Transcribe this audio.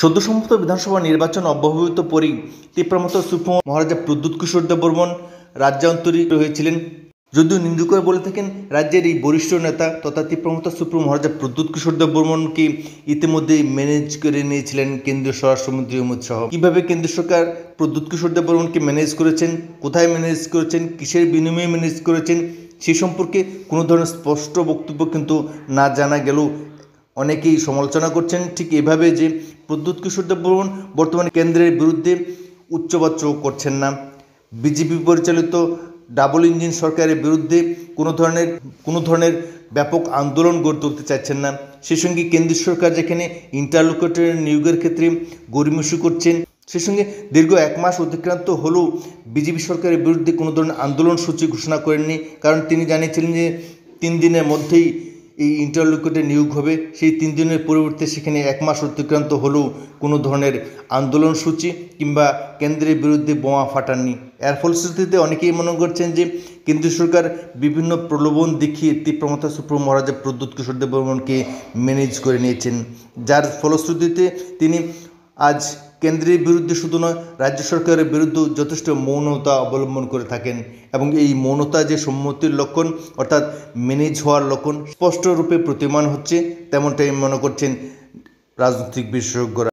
সদ্য সম্মত বিধানসভা নির্বাচন অব্যবহৃত পরিপ্রেমত সুপ্রম মহারাজা প্রদ্যুৎ কিশোর দেববর্মন রাজ্যান্তরী হয়েছিলেন যদিও নিন্দুকর বলে থাকেন রাজ্যের এই বরিষ্ঠ নেতা তথা তীব্রমতা সুপ্রম মহারাজা প্রদ্যুৎ কিশোর দেব বর্মনকে ইতিমধ্যেই ম্যানেজ করে নিয়েছিলেন কেন্দ্রীয় স্বরাষ্ট্রমন্ত্রী অমিত শাহ কীভাবে কেন্দ্র সরকার প্রদ্যুৎ কিশোর দেব ম্যানেজ করেছেন কোথায় ম্যানেজ করেছেন কিসের বিনিময়ে ম্যানেজ করেছেন সে সম্পর্কে কোনো ধরনের স্পষ্ট বক্তব্য কিন্তু না জানা গেল অনেকেই সমালোচনা করছেন ঠিক এভাবে যে প্রদ্যুৎ কিশোর দেববর্মন বর্তমানে কেন্দ্রের বিরুদ্ধে উচ্চবাচ্য করছেন না বিজেপি পরিচালিত ডাবল ইঞ্জিন সরকারের বিরুদ্ধে কোনো ধরনের কোনো ধরনের ব্যাপক আন্দোলন গড়ে তুলতে চাইছেন না সে সঙ্গে কেন্দ্রীয় সরকার যেখানে ইন্টারলোকেটের নিয়োগের ক্ষেত্রে গরিমসি করছেন সে সঙ্গে দীর্ঘ এক মাস অতিক্রান্ত হলেও বিজেপি সরকারের বিরুদ্ধে কোনো ধরনের আন্দোলন সূচি ঘোষণা করেননি কারণ তিনি জানিয়েছিলেন যে তিন দিনের মধ্যেই এই ইন্টারলোকেটে নিয়োগ হবে সেই তিন দিনের পরিবর্তে সেখানে এক মাস অতিক্রান্ত হলেও কোনো ধরনের আন্দোলন সূচি কিংবা কেন্দ্রের বিরুদ্ধে বোমা ফাটাননি এর ফলশ্রুতিতে অনেকেই মনে করছেন যে কেন্দ্রীয় সরকার বিভিন্ন প্রলোভন দেখিয়ে তীব্রমতা সুপ্রিম মহারাজা প্রদ্যুৎ কিশোর দেববর্মনকে ম্যানেজ করে নিয়েছেন যার ফলশ্রুতিতে তিনি আজ কেন্দ্রের বিরুদ্ধে শুধু নয় রাজ্য সরকারের বিরুদ্ধেও যথেষ্ট মৌনতা অবলম্বন করে থাকেন এবং এই মৌনতা যে সম্মতির লক্ষণ অর্থাৎ মেনেজ হওয়ার লক্ষণ স্পষ্টরূপে প্রতিমান হচ্ছে তেমনটাই মনে করছেন রাজনৈতিক বিশেষজ্ঞরা